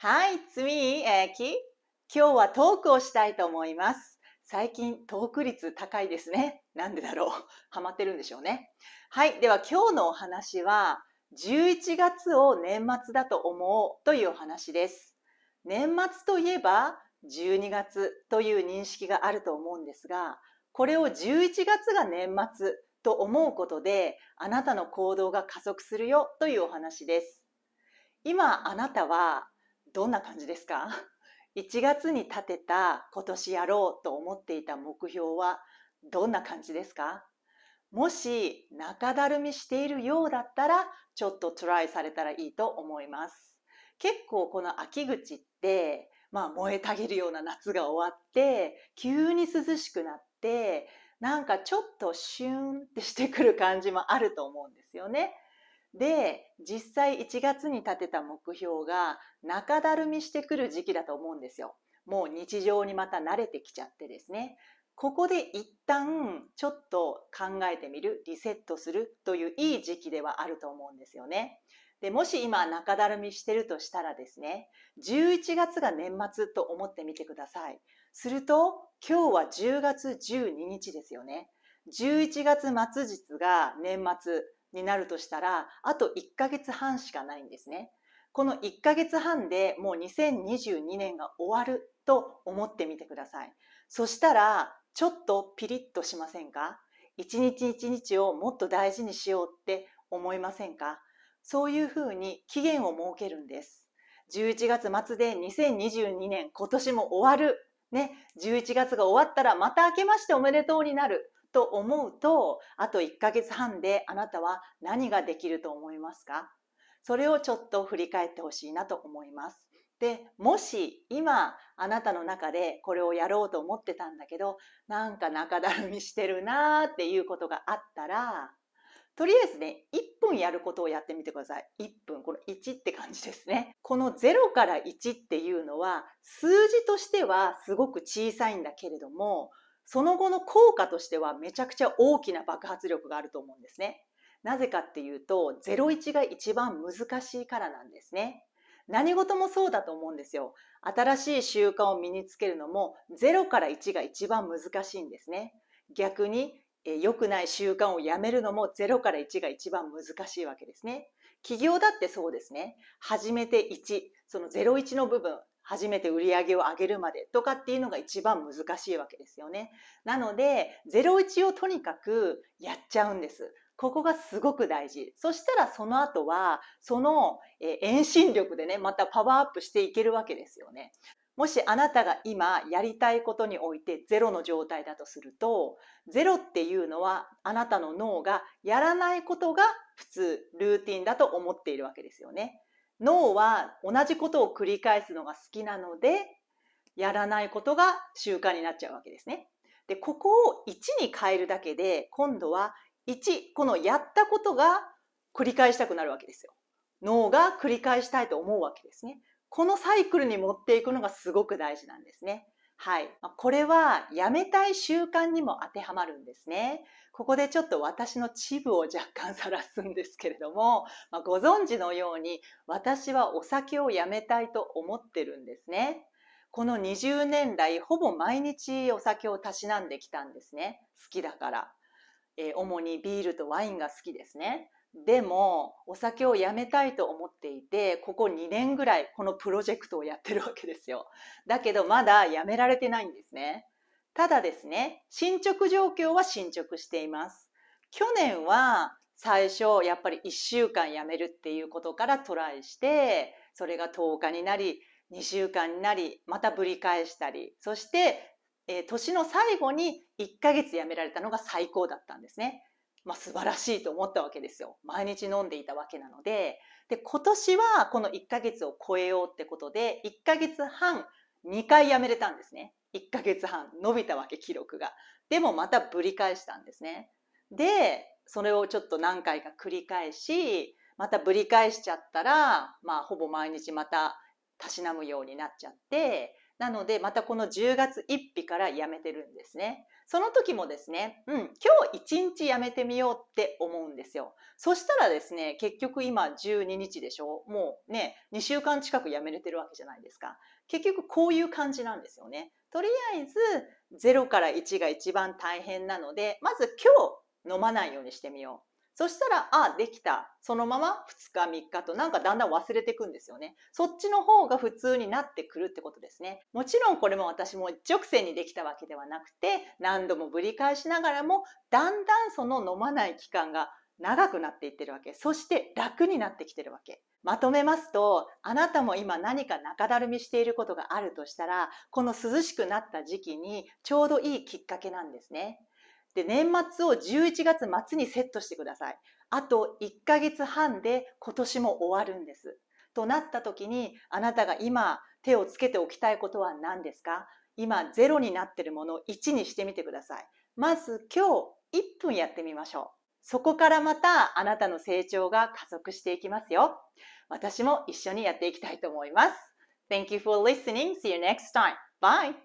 はい、次、えー、き、今日はトークをしたいと思います。最近トーク率高いですね。なんでだろう。ハマってるんでしょうね。はい、では今日のお話は、11月を年末だと思うというお話です。年末といえば12月という認識があると思うんですが、これを11月が年末と思うことで、あなたの行動が加速するよというお話です。今あなたはどんな感じですか1 月に立てた今年やろうと思っていた目標はどんな感じですかもし中だるみしているようだったらちょっとトライされたらいいと思います。結構この秋口ってまあ燃えたぎるような夏が終わって急に涼しくなってなんかちょっとシューンってしてくる感じもあると思うんですよね。で実際1月に立てた目標が中だるみしてくる時期だと思うんですよ。もう日常にまた慣れてきちゃってですね。ここで一旦ちょっと考えてみる、リセットするといういい時期ではあると思うんですよね。でもし今中だるみしてるとしたらですね、11月が年末と思ってみてください。すると今日は10月12日ですよね。11月末日が年末。になるとしたらあと1ヶ月半しかないんですね。この1ヶ月半でもう2022年が終わると思ってみてください。そしたらちょっとピリッとしませんか一日一日をもっと大事にしようって思いませんかそういうふうに期限を設けるんです。11月末で2022年今年も終わる。ね、11月が終わったらまた明けましておめでとうになる。と思うとあと1ヶ月半であなたは何ができると思いますかそれをちょっと振り返ってほしいなと思います。でもし今あなたの中でこれをやろうと思ってたんだけどなんか中だるみしてるなーっていうことがあったらとりあえずね1分やることをやってみてください1分この1って感じですねこの0から1っていうのは数字としてはすごく小さいんだけれどもその後の効果としてはめちゃくちゃ大きな爆発力があると思うんですね。なぜかっていうと、01が一番難しいからなんですね。何事もそうだと思うんですよ。新しい習慣を身につけるのも0から1が一番難しいんですね。逆に良くない習慣をやめるのも0から1が一番難しいわけですね。企業だってそうですね。初めて1、その01の部分、初めて売り上げを上げるまでとかっていうのが一番難しいわけですよね。なので、01をとにかくやっちゃうんです。ここがすごく大事。そしたらその後は、その遠心力でね、またパワーアップしていけるわけですよね。もしあなたが今やりたいことにおいてゼロの状態だとすると、ゼロっていうのはあなたの脳がやらないことが普通、ルーティンだと思っているわけですよね。脳は同じことを繰り返すのが好きなのでやらないことが習慣になっちゃうわけですね。でここを1に変えるだけで今度は1このやったことが繰り返したくなるわけですよ。脳が繰り返したいと思うわけですね。このサイクルに持っていくのがすごく大事なんですね。はい。これはやめたい習慣にも当てはまるんですね。ここでちょっと私のチブを若干さらすんですけれども、まあ、ご存知のように私はお酒をやめたいと思ってるんですね。この20年来ほぼ毎日お酒をたしなんできたんですね。好きだから。えー、主にビールとワインが好きですね。でもお酒をやめたいと思っていてここ2年ぐらいこのプロジェクトをやってるわけですよだけどまだやめられてないんですねただですね進捗状況は進捗しています去年は最初やっぱり1週間やめるっていうことからトライしてそれが10日になり2週間になりまたぶり返したりそして、えー、年の最後に1ヶ月やめられたのが最高だったんですねまあ、素晴らしいと思ったわけですよ。毎日飲んでいたわけなので。で、今年はこの1ヶ月を超えようってことで、1ヶ月半2回やめれたんですね。1ヶ月半伸びたわけ、記録が。でもまたぶり返したんですね。で、それをちょっと何回か繰り返し、またぶり返しちゃったら、まあ、ほぼ毎日またたしなむようになっちゃって、なので、またこの10月1日からやめてるんですね。その時もですね、うん、今日1日やめてみようって思うんですよ。そしたらですね、結局今12日でしょもうね、2週間近くやめれてるわけじゃないですか。結局こういう感じなんですよね。とりあえず0から1が一番大変なので、まず今日飲まないようにしてみよう。そしたら、あ、できた。そのまま2日3日となんかだんだん忘れていくんですよね。そっちの方が普通になってくるってことですね。もちろんこれも私も一直線にできたわけではなくて、何度もぶり返しながらも、だんだんその飲まない期間が長くなっていってるわけ。そして楽になってきてるわけ。まとめますと、あなたも今何か中だるみしていることがあるとしたら、この涼しくなった時期にちょうどいいきっかけなんですね。で、年末を11月末にセットしてください。あと1ヶ月半で今年も終わるんです。となった時に、あなたが今手をつけておきたいことは何ですか今0になってるものを1にしてみてください。まず今日1分やってみましょう。そこからまたあなたの成長が加速していきますよ。私も一緒にやっていきたいと思います。Thank you for listening. See you next time. Bye!